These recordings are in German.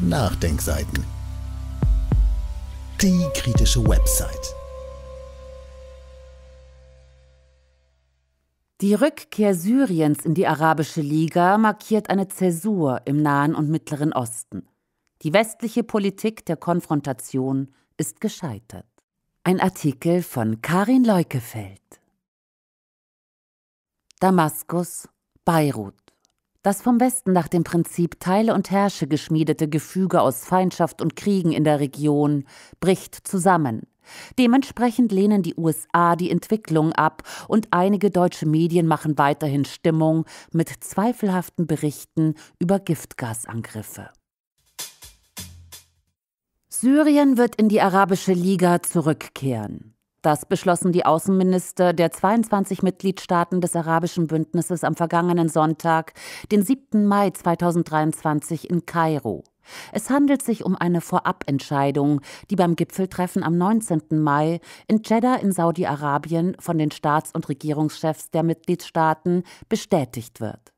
Nachdenkseiten. Die kritische Website. Die Rückkehr Syriens in die Arabische Liga markiert eine Zäsur im Nahen und Mittleren Osten. Die westliche Politik der Konfrontation ist gescheitert. Ein Artikel von Karin Leukefeld. Damaskus, Beirut. Das vom Westen nach dem Prinzip Teile und Herrsche geschmiedete Gefüge aus Feindschaft und Kriegen in der Region bricht zusammen. Dementsprechend lehnen die USA die Entwicklung ab und einige deutsche Medien machen weiterhin Stimmung mit zweifelhaften Berichten über Giftgasangriffe. Syrien wird in die Arabische Liga zurückkehren. Das beschlossen die Außenminister der 22 Mitgliedstaaten des Arabischen Bündnisses am vergangenen Sonntag, den 7. Mai 2023 in Kairo. Es handelt sich um eine Vorabentscheidung, die beim Gipfeltreffen am 19. Mai in Jeddah in Saudi-Arabien von den Staats- und Regierungschefs der Mitgliedstaaten bestätigt wird.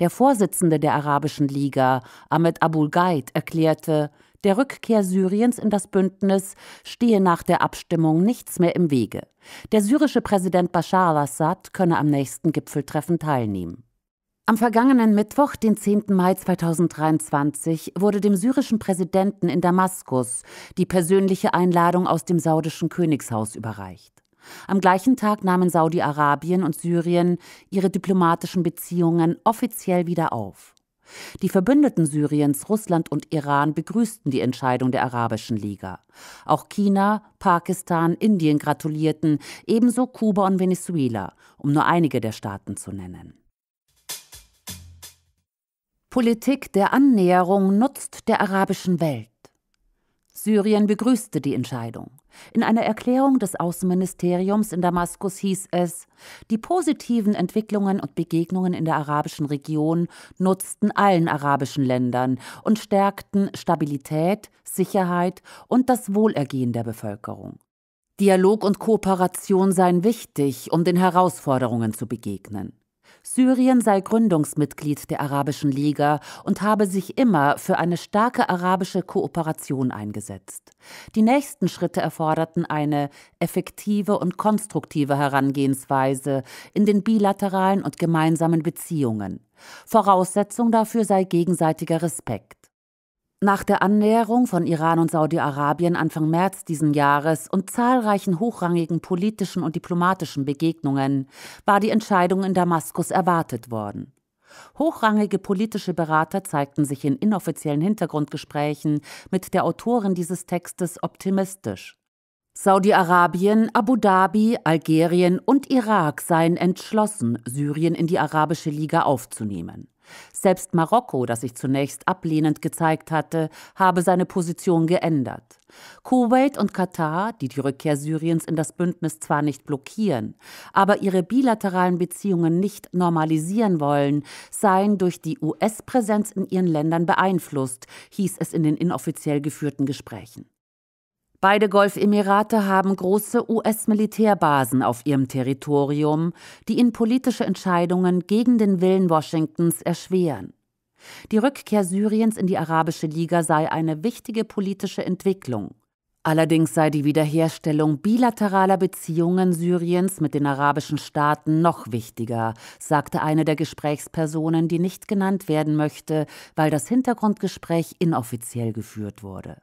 Der Vorsitzende der Arabischen Liga, Ahmed Abul Gaid, erklärte, der Rückkehr Syriens in das Bündnis stehe nach der Abstimmung nichts mehr im Wege. Der syrische Präsident Bashar al-Assad könne am nächsten Gipfeltreffen teilnehmen. Am vergangenen Mittwoch, den 10. Mai 2023, wurde dem syrischen Präsidenten in Damaskus die persönliche Einladung aus dem saudischen Königshaus überreicht. Am gleichen Tag nahmen Saudi-Arabien und Syrien ihre diplomatischen Beziehungen offiziell wieder auf. Die Verbündeten Syriens, Russland und Iran begrüßten die Entscheidung der Arabischen Liga. Auch China, Pakistan, Indien gratulierten, ebenso Kuba und Venezuela, um nur einige der Staaten zu nennen. Politik der Annäherung nutzt der arabischen Welt. Syrien begrüßte die Entscheidung. In einer Erklärung des Außenministeriums in Damaskus hieß es, die positiven Entwicklungen und Begegnungen in der arabischen Region nutzten allen arabischen Ländern und stärkten Stabilität, Sicherheit und das Wohlergehen der Bevölkerung. Dialog und Kooperation seien wichtig, um den Herausforderungen zu begegnen. Syrien sei Gründungsmitglied der Arabischen Liga und habe sich immer für eine starke arabische Kooperation eingesetzt. Die nächsten Schritte erforderten eine effektive und konstruktive Herangehensweise in den bilateralen und gemeinsamen Beziehungen. Voraussetzung dafür sei gegenseitiger Respekt. Nach der Annäherung von Iran und Saudi-Arabien Anfang März diesen Jahres und zahlreichen hochrangigen politischen und diplomatischen Begegnungen war die Entscheidung in Damaskus erwartet worden. Hochrangige politische Berater zeigten sich in inoffiziellen Hintergrundgesprächen mit der Autorin dieses Textes optimistisch. Saudi-Arabien, Abu Dhabi, Algerien und Irak seien entschlossen, Syrien in die Arabische Liga aufzunehmen. Selbst Marokko, das sich zunächst ablehnend gezeigt hatte, habe seine Position geändert. Kuwait und Katar, die die Rückkehr Syriens in das Bündnis zwar nicht blockieren, aber ihre bilateralen Beziehungen nicht normalisieren wollen, seien durch die US-Präsenz in ihren Ländern beeinflusst, hieß es in den inoffiziell geführten Gesprächen. Beide Golfemirate haben große US-Militärbasen auf ihrem Territorium, die ihnen politische Entscheidungen gegen den Willen Washingtons erschweren. Die Rückkehr Syriens in die Arabische Liga sei eine wichtige politische Entwicklung. Allerdings sei die Wiederherstellung bilateraler Beziehungen Syriens mit den arabischen Staaten noch wichtiger, sagte eine der Gesprächspersonen, die nicht genannt werden möchte, weil das Hintergrundgespräch inoffiziell geführt wurde.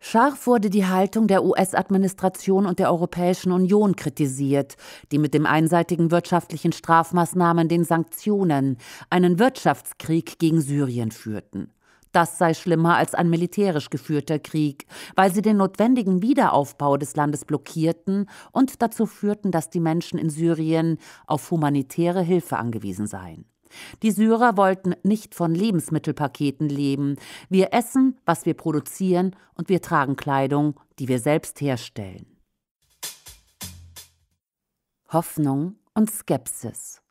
Scharf wurde die Haltung der US-Administration und der Europäischen Union kritisiert, die mit dem einseitigen wirtschaftlichen Strafmaßnahmen den Sanktionen einen Wirtschaftskrieg gegen Syrien führten. Das sei schlimmer als ein militärisch geführter Krieg, weil sie den notwendigen Wiederaufbau des Landes blockierten und dazu führten, dass die Menschen in Syrien auf humanitäre Hilfe angewiesen seien. Die Syrer wollten nicht von Lebensmittelpaketen leben. Wir essen, was wir produzieren, und wir tragen Kleidung, die wir selbst herstellen. Hoffnung und Skepsis.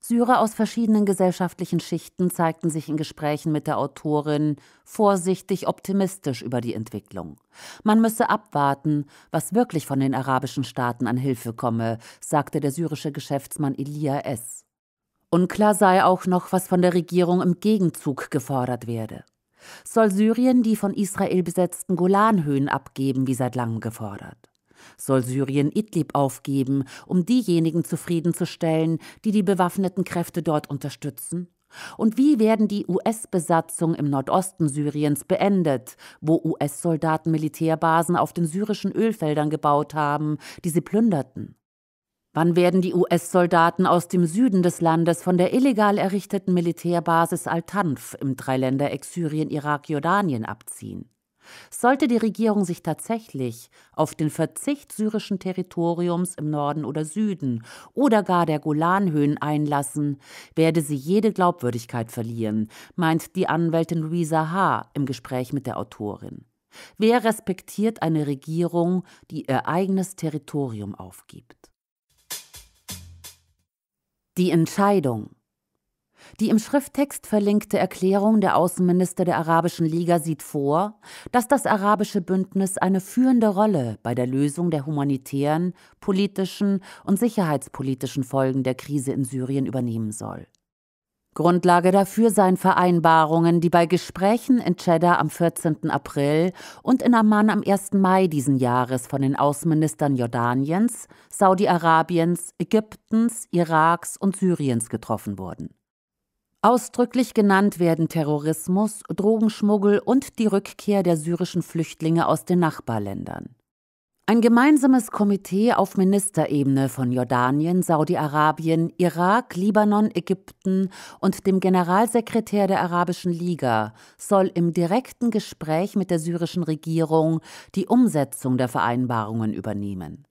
Syrer aus verschiedenen gesellschaftlichen Schichten zeigten sich in Gesprächen mit der Autorin vorsichtig optimistisch über die Entwicklung. Man müsse abwarten, was wirklich von den arabischen Staaten an Hilfe komme, sagte der syrische Geschäftsmann Elia S. Unklar sei auch noch, was von der Regierung im Gegenzug gefordert werde. Soll Syrien die von Israel besetzten Golanhöhen abgeben, wie seit langem gefordert? Soll Syrien Idlib aufgeben, um diejenigen zufriedenzustellen, die die bewaffneten Kräfte dort unterstützen? Und wie werden die US-Besatzung im Nordosten Syriens beendet, wo US-Soldaten Militärbasen auf den syrischen Ölfeldern gebaut haben, die sie plünderten? Wann werden die US-Soldaten aus dem Süden des Landes von der illegal errichteten Militärbasis Al-Tanf im Dreiländereck Syrien, Irak, Jordanien abziehen? Sollte die Regierung sich tatsächlich auf den Verzicht syrischen Territoriums im Norden oder Süden oder gar der Golanhöhen einlassen, werde sie jede Glaubwürdigkeit verlieren, meint die Anwältin Louisa H. im Gespräch mit der Autorin. Wer respektiert eine Regierung, die ihr eigenes Territorium aufgibt? Die Entscheidung. Die im Schrifttext verlinkte Erklärung der Außenminister der Arabischen Liga sieht vor, dass das arabische Bündnis eine führende Rolle bei der Lösung der humanitären, politischen und sicherheitspolitischen Folgen der Krise in Syrien übernehmen soll. Grundlage dafür seien Vereinbarungen, die bei Gesprächen in Cheddar am 14. April und in Amman am 1. Mai diesen Jahres von den Außenministern Jordaniens, Saudi-Arabiens, Ägyptens, Iraks und Syriens getroffen wurden. Ausdrücklich genannt werden Terrorismus, Drogenschmuggel und die Rückkehr der syrischen Flüchtlinge aus den Nachbarländern. Ein gemeinsames Komitee auf Ministerebene von Jordanien, Saudi-Arabien, Irak, Libanon, Ägypten und dem Generalsekretär der Arabischen Liga soll im direkten Gespräch mit der syrischen Regierung die Umsetzung der Vereinbarungen übernehmen.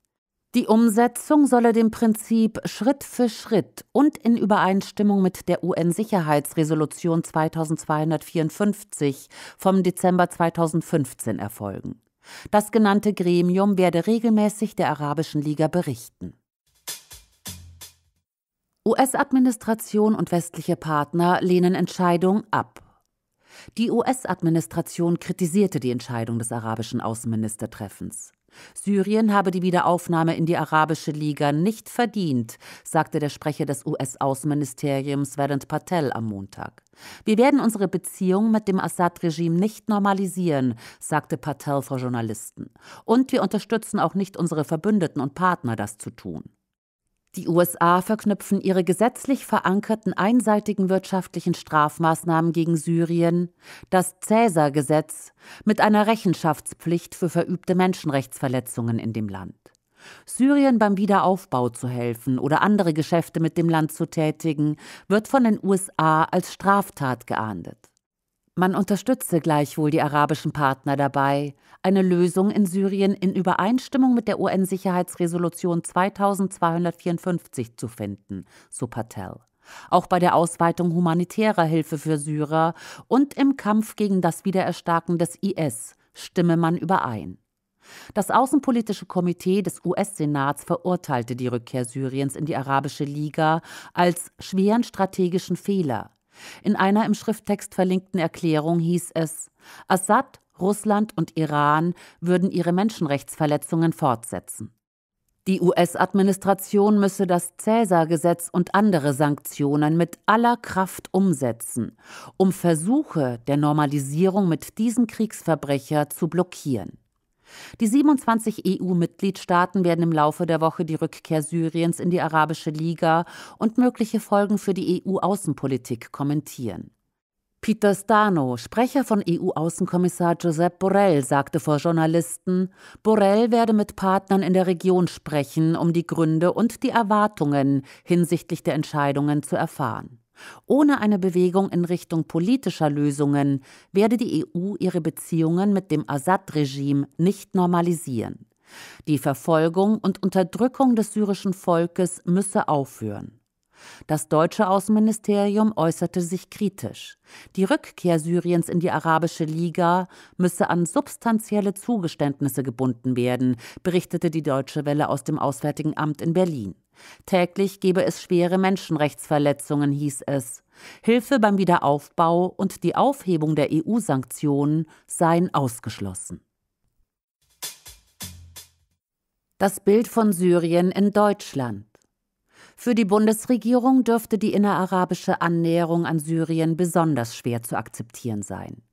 Die Umsetzung solle dem Prinzip Schritt für Schritt und in Übereinstimmung mit der UN-Sicherheitsresolution 2254 vom Dezember 2015 erfolgen. Das genannte Gremium werde regelmäßig der Arabischen Liga berichten. US-Administration und westliche Partner lehnen Entscheidung ab. Die US-Administration kritisierte die Entscheidung des arabischen Außenministertreffens. Syrien habe die Wiederaufnahme in die Arabische Liga nicht verdient, sagte der Sprecher des US-Außenministeriums Vedant Patel am Montag. Wir werden unsere Beziehung mit dem Assad-Regime nicht normalisieren, sagte Patel vor Journalisten. Und wir unterstützen auch nicht unsere Verbündeten und Partner, das zu tun. Die USA verknüpfen ihre gesetzlich verankerten einseitigen wirtschaftlichen Strafmaßnahmen gegen Syrien, das Cäsar-Gesetz, mit einer Rechenschaftspflicht für verübte Menschenrechtsverletzungen in dem Land. Syrien beim Wiederaufbau zu helfen oder andere Geschäfte mit dem Land zu tätigen, wird von den USA als Straftat geahndet. Man unterstütze gleichwohl die arabischen Partner dabei, eine Lösung in Syrien in Übereinstimmung mit der UN-Sicherheitsresolution 2254 zu finden, so Patel. Auch bei der Ausweitung humanitärer Hilfe für Syrer und im Kampf gegen das Wiedererstarken des IS stimme man überein. Das Außenpolitische Komitee des US-Senats verurteilte die Rückkehr Syriens in die Arabische Liga als schweren strategischen Fehler in einer im Schrifttext verlinkten Erklärung hieß es, Assad, Russland und Iran würden ihre Menschenrechtsverletzungen fortsetzen. Die US-Administration müsse das Cäsar-Gesetz und andere Sanktionen mit aller Kraft umsetzen, um Versuche der Normalisierung mit diesem Kriegsverbrecher zu blockieren. Die 27 EU-Mitgliedstaaten werden im Laufe der Woche die Rückkehr Syriens in die Arabische Liga und mögliche Folgen für die EU-Außenpolitik kommentieren. Peter Stano, Sprecher von EU-Außenkommissar Josep Borrell, sagte vor Journalisten, Borrell werde mit Partnern in der Region sprechen, um die Gründe und die Erwartungen hinsichtlich der Entscheidungen zu erfahren. Ohne eine Bewegung in Richtung politischer Lösungen werde die EU ihre Beziehungen mit dem Assad-Regime nicht normalisieren. Die Verfolgung und Unterdrückung des syrischen Volkes müsse aufhören. Das deutsche Außenministerium äußerte sich kritisch. Die Rückkehr Syriens in die Arabische Liga müsse an substanzielle Zugeständnisse gebunden werden, berichtete die Deutsche Welle aus dem Auswärtigen Amt in Berlin. Täglich gebe es schwere Menschenrechtsverletzungen, hieß es. Hilfe beim Wiederaufbau und die Aufhebung der EU-Sanktionen seien ausgeschlossen. Das Bild von Syrien in Deutschland. Für die Bundesregierung dürfte die innerarabische Annäherung an Syrien besonders schwer zu akzeptieren sein.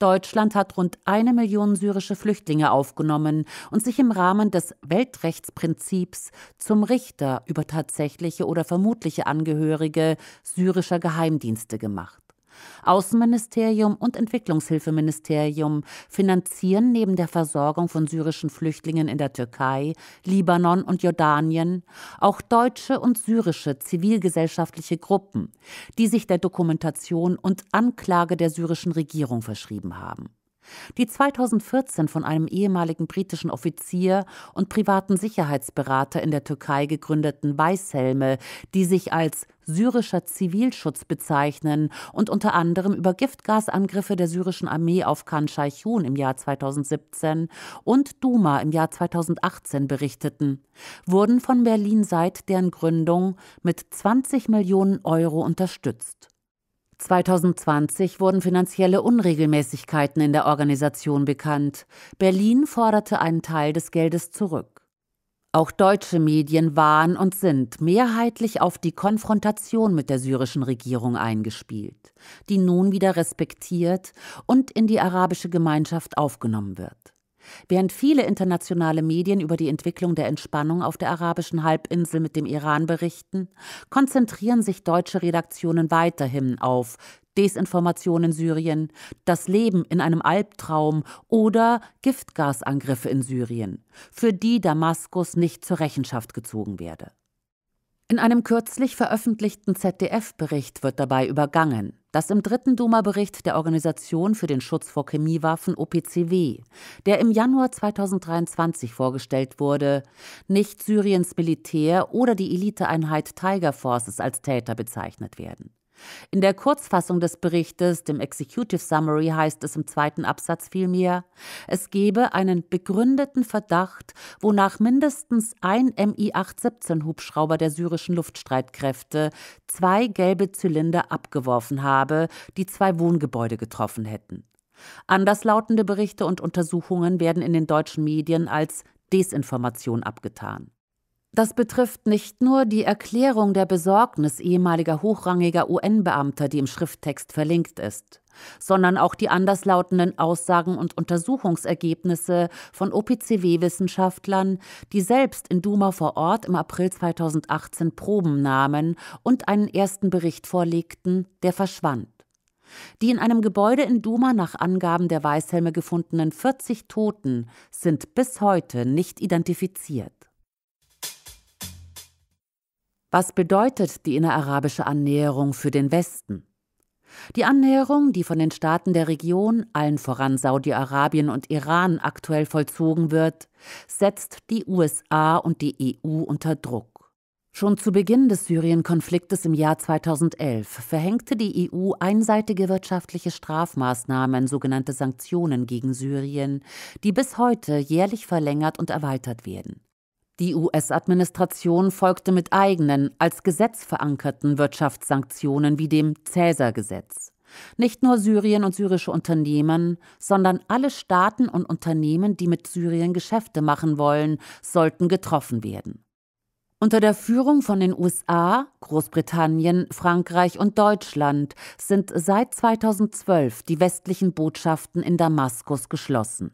Deutschland hat rund eine Million syrische Flüchtlinge aufgenommen und sich im Rahmen des Weltrechtsprinzips zum Richter über tatsächliche oder vermutliche Angehörige syrischer Geheimdienste gemacht. Außenministerium und Entwicklungshilfeministerium finanzieren neben der Versorgung von syrischen Flüchtlingen in der Türkei, Libanon und Jordanien auch deutsche und syrische zivilgesellschaftliche Gruppen, die sich der Dokumentation und Anklage der syrischen Regierung verschrieben haben die 2014 von einem ehemaligen britischen Offizier und privaten Sicherheitsberater in der Türkei gegründeten Weißhelme, die sich als syrischer Zivilschutz bezeichnen und unter anderem über Giftgasangriffe der syrischen Armee auf Khan Shaykhun im Jahr 2017 und Duma im Jahr 2018 berichteten, wurden von Berlin seit deren Gründung mit 20 Millionen Euro unterstützt. 2020 wurden finanzielle Unregelmäßigkeiten in der Organisation bekannt. Berlin forderte einen Teil des Geldes zurück. Auch deutsche Medien waren und sind mehrheitlich auf die Konfrontation mit der syrischen Regierung eingespielt, die nun wieder respektiert und in die arabische Gemeinschaft aufgenommen wird. Während viele internationale Medien über die Entwicklung der Entspannung auf der arabischen Halbinsel mit dem Iran berichten, konzentrieren sich deutsche Redaktionen weiterhin auf Desinformation in Syrien, das Leben in einem Albtraum oder Giftgasangriffe in Syrien, für die Damaskus nicht zur Rechenschaft gezogen werde. In einem kürzlich veröffentlichten ZDF-Bericht wird dabei übergangen, das im dritten Duma-Bericht der Organisation für den Schutz vor Chemiewaffen OPCW, der im Januar 2023 vorgestellt wurde, nicht Syriens Militär oder die Eliteeinheit Tiger Forces als Täter bezeichnet werden. In der Kurzfassung des Berichtes, dem Executive Summary, heißt es im zweiten Absatz vielmehr, es gebe einen begründeten Verdacht, wonach mindestens ein MI-817-Hubschrauber der syrischen Luftstreitkräfte zwei gelbe Zylinder abgeworfen habe, die zwei Wohngebäude getroffen hätten. Anderslautende Berichte und Untersuchungen werden in den deutschen Medien als Desinformation abgetan. Das betrifft nicht nur die Erklärung der Besorgnis ehemaliger hochrangiger UN-Beamter, die im Schrifttext verlinkt ist, sondern auch die anderslautenden Aussagen und Untersuchungsergebnisse von OPCW-Wissenschaftlern, die selbst in Duma vor Ort im April 2018 Proben nahmen und einen ersten Bericht vorlegten, der verschwand. Die in einem Gebäude in Duma nach Angaben der Weißhelme gefundenen 40 Toten sind bis heute nicht identifiziert. Was bedeutet die innerarabische Annäherung für den Westen? Die Annäherung, die von den Staaten der Region, allen voran Saudi-Arabien und Iran, aktuell vollzogen wird, setzt die USA und die EU unter Druck. Schon zu Beginn des Syrien-Konfliktes im Jahr 2011 verhängte die EU einseitige wirtschaftliche Strafmaßnahmen, sogenannte Sanktionen gegen Syrien, die bis heute jährlich verlängert und erweitert werden. Die US-Administration folgte mit eigenen, als Gesetz verankerten Wirtschaftssanktionen wie dem Cäsar-Gesetz. Nicht nur Syrien und syrische Unternehmen, sondern alle Staaten und Unternehmen, die mit Syrien Geschäfte machen wollen, sollten getroffen werden. Unter der Führung von den USA, Großbritannien, Frankreich und Deutschland sind seit 2012 die westlichen Botschaften in Damaskus geschlossen.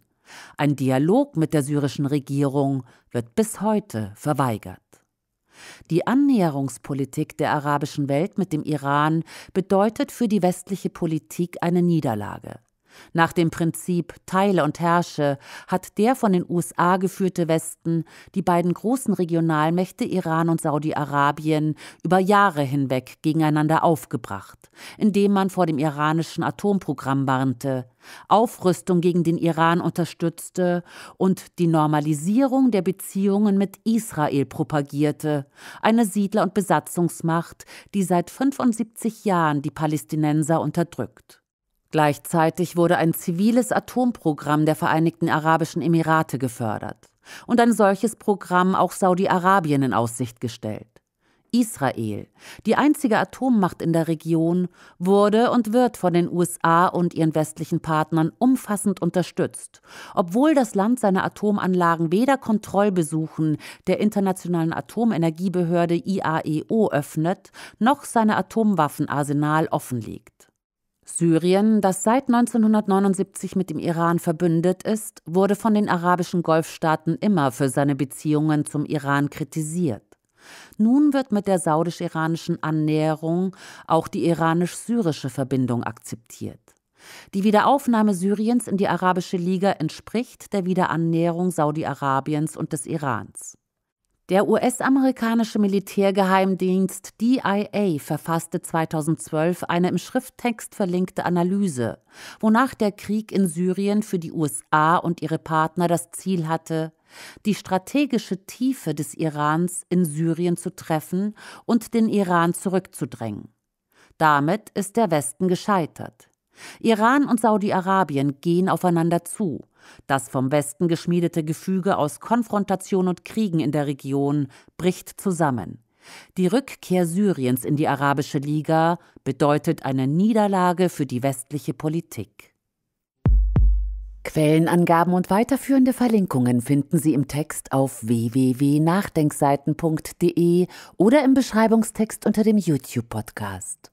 Ein Dialog mit der syrischen Regierung wird bis heute verweigert. Die Annäherungspolitik der arabischen Welt mit dem Iran bedeutet für die westliche Politik eine Niederlage. Nach dem Prinzip Teile und Herrsche hat der von den USA geführte Westen die beiden großen Regionalmächte Iran und Saudi-Arabien über Jahre hinweg gegeneinander aufgebracht, indem man vor dem iranischen Atomprogramm warnte, Aufrüstung gegen den Iran unterstützte und die Normalisierung der Beziehungen mit Israel propagierte, eine Siedler- und Besatzungsmacht, die seit 75 Jahren die Palästinenser unterdrückt. Gleichzeitig wurde ein ziviles Atomprogramm der Vereinigten Arabischen Emirate gefördert und ein solches Programm auch Saudi-Arabien in Aussicht gestellt. Israel, die einzige Atommacht in der Region, wurde und wird von den USA und ihren westlichen Partnern umfassend unterstützt, obwohl das Land seine Atomanlagen weder Kontrollbesuchen der Internationalen Atomenergiebehörde IAEO öffnet, noch seine Atomwaffenarsenal offenlegt. Syrien, das seit 1979 mit dem Iran verbündet ist, wurde von den arabischen Golfstaaten immer für seine Beziehungen zum Iran kritisiert. Nun wird mit der saudisch-iranischen Annäherung auch die iranisch-syrische Verbindung akzeptiert. Die Wiederaufnahme Syriens in die Arabische Liga entspricht der Wiederannäherung Saudi-Arabiens und des Irans. Der US-amerikanische Militärgeheimdienst DIA verfasste 2012 eine im Schrifttext verlinkte Analyse, wonach der Krieg in Syrien für die USA und ihre Partner das Ziel hatte, die strategische Tiefe des Irans in Syrien zu treffen und den Iran zurückzudrängen. Damit ist der Westen gescheitert. Iran und Saudi-Arabien gehen aufeinander zu. Das vom Westen geschmiedete Gefüge aus Konfrontation und Kriegen in der Region bricht zusammen. Die Rückkehr Syriens in die Arabische Liga bedeutet eine Niederlage für die westliche Politik. Quellenangaben und weiterführende Verlinkungen finden Sie im Text auf www.nachdenkseiten.de oder im Beschreibungstext unter dem YouTube-Podcast.